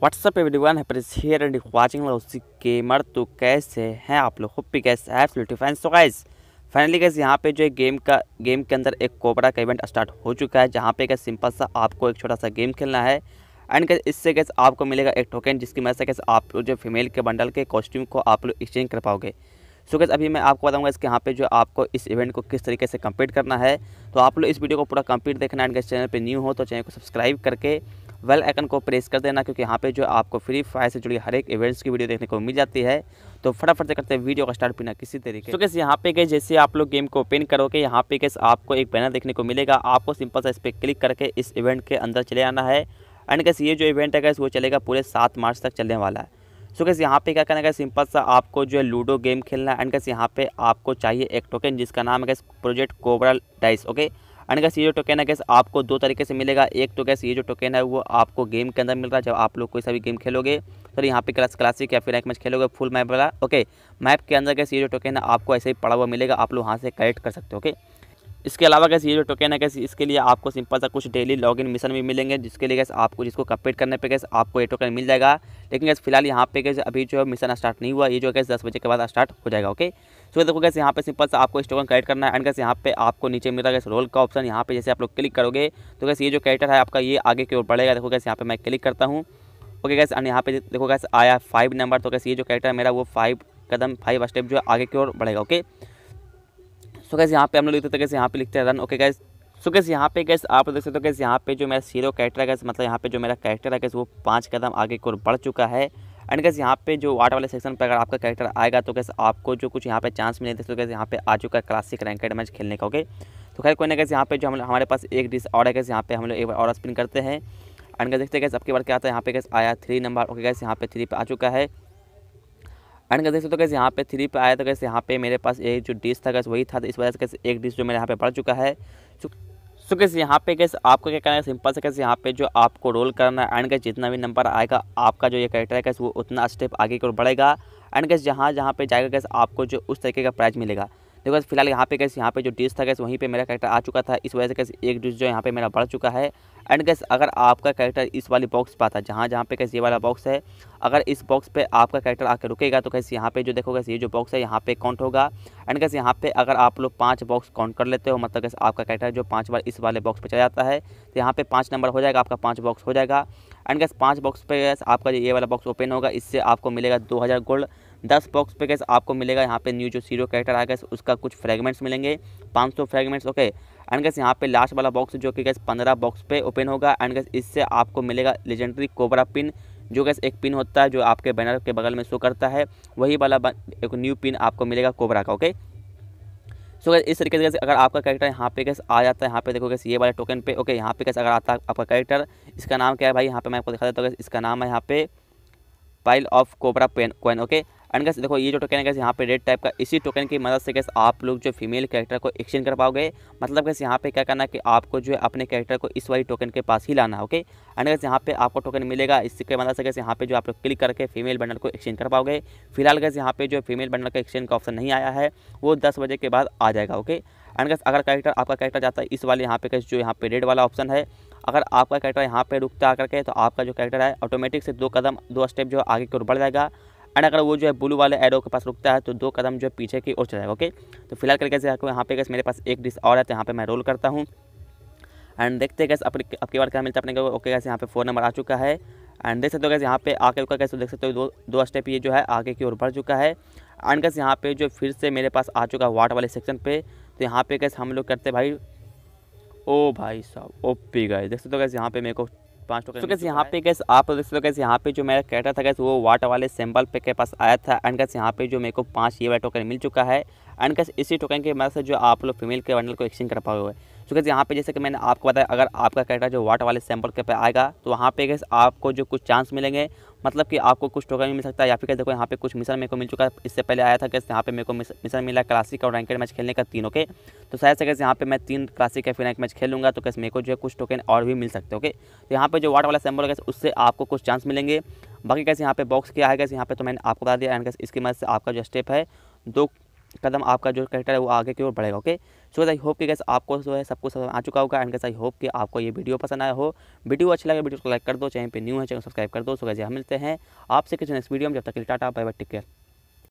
WhatsApp every one here and watching उसी gamer तो कैसे हैं आप लोग हुप्पी कैसे absolutely fan so finally guys यहाँ पे जो है गेम का गेम के अंदर एक कोबरा का इवेंट स्टार्ट हो चुका है जहाँ पे क्या सिंपल सा आपको एक छोटा सा गेम खेलना है एंड कैसे इससे कैसे आपको मिलेगा एक टोकन जिसकी मदद से कैसे आप लोग जो फीमेल के बंडल के कॉस्ट्यूम को आप लोग एक्सचेंज कर पाओगे सो कैसे अभी मैं आपको बताऊंगा इसके यहाँ पे जो आपको इस इवेंट को किस तरीके से कम्प्लीट करना है तो आप लोग इस वीडियो को पूरा कम्प्लीट देखना एंड गैस चैनल पर न्यू हो तो चैनल को सब्सक्राइब करके वेल आइकन को प्रेस कर देना क्योंकि यहाँ पे जो आपको फ्री फायर से जुड़ी हर एक इवेंट्स की वीडियो देखने को मिल जाती है तो फटाफट से करते हैं वीडियो का स्टार्ट बिना किसी तरीके तो कैसे यहाँ पे गए जैसे आप लोग गेम को ओपन करोगे यहाँ पे कैसे आपको एक बैनर देखने को मिलेगा आपको सिंपल सा इस पर क्लिक करके इस इवेंट के अंदर चले आना है एंड कैसे ये जो इवेंट है कैसे वो चलेगा पूरे सात मार्च तक चलने वाला है सो कैसे यहाँ पे क्या करना है सिंपल सा आपको जो है लूडो गेम खेलना है एंड कैसे यहाँ पे आपको चाहिए एक टोकन जिसका नाम है कैसे project Cobra dice okay and guys ये जो टोकन है गैस आपको दो तरीके से मिलेगा एक तो गैस ये जो टोकन है वो आपको गेम के अंदर मिल रहा है जब आप लोग कोई सा भी गेम खेलोगे सर यहाँ पे क्लास क्लासिक या फिर एक मैच खेलोगे फुल मैप वाला ओके मैप के अंदर गैस ये जो टोकन है आपको ऐसे ही पड़ा हुआ मिलेगा आप लोग वहाँ से कलेक्ट कर सकते हो ओके इसके अलावा कैसे ये जो टोकन है कैसे इसके लिए आपको सिंपल सा कुछ डेली लॉगिन मिशन भी मिलेंगे जिसके लिए कैसे आपको जिसको कंप्लीट करने पे कैसे आपको ये टोकन मिल जाएगा लेकिन कैसे फिलहाल यहाँ पे कैसे अभी जो है मिशन स्टार्ट नहीं हुआ ये जो गैस कैसे दस बजे के बाद स्टार्ट हो जाएगा ओके तो देखो कैसे यहाँ पे सिंपल सा आपको इस टोकन क्रिएट करना है एंड कैसे यहाँ पे आपको नीचे मिलता है रोल का ऑप्शन यहाँ पे जैसे आप लोग क्लिक करोगे तो कैसे ये जो कैरेक्टर है आपका ये आगे की ओर बढ़ेगा देखो कैसे यहाँ पे मैं क्लिक करता हूँ ओके कैसे एंड यहाँ पे देखो कैसे आया फाइव नंबर तो कैसे ये जो कैरेक्टर है मेरा वो फाइव कदम फाइव स्टेप जो है आगे की ओर बढ़ेगा ओके सो कैसे यहाँ पे हम लोग लिखते थे कैसे यहाँ पे लिखते हैं रन ओके कैसे सो कैसे यहाँ पे कैसे आप देख सकते हो कैसे यहाँ पे जो मेरा सीरो कैरेक्टर है कैसे मतलब यहाँ पे जो मेरा कैरेक्टर है कैसे वो पाँच कदम आगे की ओर बढ़ चुका है एंड कैसे यहाँ पे जो वाटर वाले सेक्शन पर अगर आपका कैरेक्टर आएगा तो कैसे आपको जो कुछ यहाँ पे चांस मिले तो कैसे यहाँ पे आ चुका है क्लासिक रैंकेड मैच खेलने का ओके तो खैर कोई ना कैसे यहाँ पे जो हम हमारे पास एक डिस और है कैसे यहाँ पे हम लोग एक बार और स्पिन करते हैं एंड कैसे देखते हैं कैसे आपके बार क्या आता है यहाँ पे कैसे आया थ्री नंबर ओके कैसे यहाँ पे थ्री पे आ चुका है एंड कैसे देखते तो कैसे यहाँ पे थ्री पे आया तो कैसे यहाँ पे मेरे पास एक जो डिश था कैसे वही था तो इस वजह से कैसे एक डिश जो मेरे यहाँ पे पड़ चुका है सो कैसे यहाँ पे कैसे आपको क्या करना है सिंपल से कैसे यहाँ पे जो आपको रोल करना है एंड कैसे जितना भी नंबर आएगा आपका जो ये कैरेक्टर है कैसे वो उतना स्टेप आगे की ओर बढ़ेगा एंड कैसे जहाँ जहाँ पे जाएगा कैसे आपको जो उस तरीके का प्राइज मिलेगा देखो फिलहाल यहाँ पे कैसे यहाँ पे जो डिश था कैसे वहीं पे मेरा कैरेक्टर आ चुका था इस वजह से कैसे एक डिश जो यहाँ पे मेरा बढ़ चुका है एंड गैस अगर आपका कैरेक्टर इस वाली बॉक्स पर आता जहाँ जहाँ पे कैसे ये वाला बॉक्स है अगर इस बॉक्स पे आपका कैरेक्टर आकर रुकेगा तो कैसे यहाँ पे जो देखो कैसे ये जो बॉक्स है यहाँ पे काउंट होगा एंड कैसे यहाँ पे अगर आप लोग पाँच बॉक्स काउंट कर लेते हो मतलब कैसे आपका कैरेक्टर जो पाँच बार इस वाले बॉक्स पर चला जाता है तो यहाँ पर पाँच नंबर हो जाएगा आपका पाँच बॉक्स हो जाएगा एंड गैस पाँच बॉक्स पर आपका ये वाला बॉक्स ओपन होगा इससे आपको मिलेगा दो हज़ार गोल्ड दस बॉक्स पे कैसे आपको मिलेगा यहाँ पे न्यू जो सीरो कैरेक्टर आएगा उसका कुछ फ्रेगमेंट्स मिलेंगे 500 फ्रेगमेंट्स ओके एंड गैस यहाँ पे लास्ट वाला बॉक्स जो कि गैस पंद्रह बॉक्स पे ओपन होगा एंड गैस इससे आपको मिलेगा लेजेंडरी कोबरा पिन जो कैसे एक पिन होता है जो आपके बैनर के बगल में शो करता है वही वाला एक न्यू पिन आपको मिलेगा कोबरा का ओके सो so, इस तरीके से अगर आपका कैरेक्टर यहाँ पे कैसे आ जाता है यहाँ पे देखो कैसे ये वाले टोकन पे ओके यहाँ पे कैसे अगर आता है आपका कैरेक्टर इसका नाम क्या है भाई यहाँ पे मैं आपको दिखा देता हूँ इसका नाम है यहाँ पे pile of Cobra pen coin okay and कैसे देखो ये जो टोकन है कैसे यहाँ पे रेड टाइप का इसी टोकन की मदद से कैसे आप लोग जो फीमेल कैरेक्टर को एक्सचेंज कर पाओगे मतलब कैसे यहाँ पे क्या करना है कि आपको जो है अपने कैरेक्टर को इस वाली टोकन के पास ही लाना ओके एंड कैसे यहाँ पे आपको टोकन मिलेगा इसके मदद से कैसे यहाँ पे जो आप लोग क्लिक करके फीमेल बंडल को एक्सचेंज कर पाओगे फिलहाल कैसे यहाँ पे जो फीमेल बंडल का एक्सचेंज का ऑप्शन नहीं आया है वो दस बजे के बाद आ जाएगा ओके एंड कैसे अगर कैरेक्टर आपका कैरेक्टर जाता है इस वाले यहाँ पे कैसे जो यहाँ पे रेड वाला ऑप्शन है अगर आपका कैरेक्टर यहाँ पे रुकता आकर के तो आपका जो कैरेक्टर है ऑटोमेटिक से दो कदम दो स्टेप जो आगे की ओर बढ़ जाएगा एंड अगर वो जो है ब्लू वाले एरो के पास रुकता है तो दो कदम जो है पीछे की ओर चलाएगा ओके तो फिलहाल करके जैसे यहाँ पे कैसे मेरे पास एक डिश और है तो यहाँ पे मैं रोल करता हूँ एंड देखते हैं कैसे अपने आपकी बार क्या मिलता है अपने को ओके कैसे यहाँ पे फोर नंबर आ चुका है एंड देख सकते हो कैसे यहाँ पे आके रुका कैसे तो देख सकते हो दो दो स्टेप ये जो है आगे की ओर बढ़ चुका है एंड कैसे यहाँ पे जो फिर से मेरे पास आ चुका है वाट वाले सेक्शन पे तो यहाँ पे कैसे हम लोग करते भाई ओ भाई साहब ओपी गए देख सकते हो कैसे यहाँ पे मेरे को पाँच टोकन तो कैसे यहाँ पे कैसे आप देख सकते हो कैसे यहाँ पे जो मेरा कैटर था कैसे वो वाटर वाले सिंबल पे के पास आया था एंड कैसे यहाँ पे जो मेरे को पाँच ये वाला टोकन मिल चुका है एंड कैसे इसी टोकन के मदद से जो आप लोग फीमेल के बंडल को एक्सचेंज कर पाए हुए तो कैसे यहाँ पे जैसे कि मैंने आपको बताया अगर आपका कैरेक्टर जो वाटर वाले सैम्पल के पे आएगा तो वहाँ पे कैसे आपको जो कुछ चांस मिलेंगे मतलब कि आपको कुछ टोकन भी मिल सकता है या फिर कैसे देखो यहाँ पे कुछ मिशन मेरे को मिल चुका है इससे पहले आया था कैसे यहाँ पे मेरे को मिशन मिला क्लासिक और रैंकेड मैच खेलने का तीनों के तो शायद से कैसे यहाँ पे मैं तीन क्लासिक या फिर रैंक मैच खेलूँगा तो कैसे मेरे को जो है कुछ टोकन और भी मिल सकते ओके तो यहाँ पे जो वाट वाला सैम्पल कैसे उससे आपको कुछ चांस मिलेंगे बाकी कैसे यहाँ पे बॉक्स किया है कैसे यहाँ पे तो मैंने आपको बता दिया एंड कैसे इसकी मदद से आपका जो स्टेप है दो कदम आपका जो करेक्टर है वो आगे की ओर बढ़ेगा ओके सो आई होप कि गैस आपको जो है सब कुछ समझ आ चुका होगा एंड गैस आई होप कि आपको ये वीडियो पसंद आया हो वीडियो अच्छा लगे वीडियो को लाइक कर दो चैनल पे न्यू है चैनल सब्सक्राइब कर दो सो गैस हम मिलते हैं आपसे किसी नेक्स्ट वीडियो में जब तक tata bye bye take care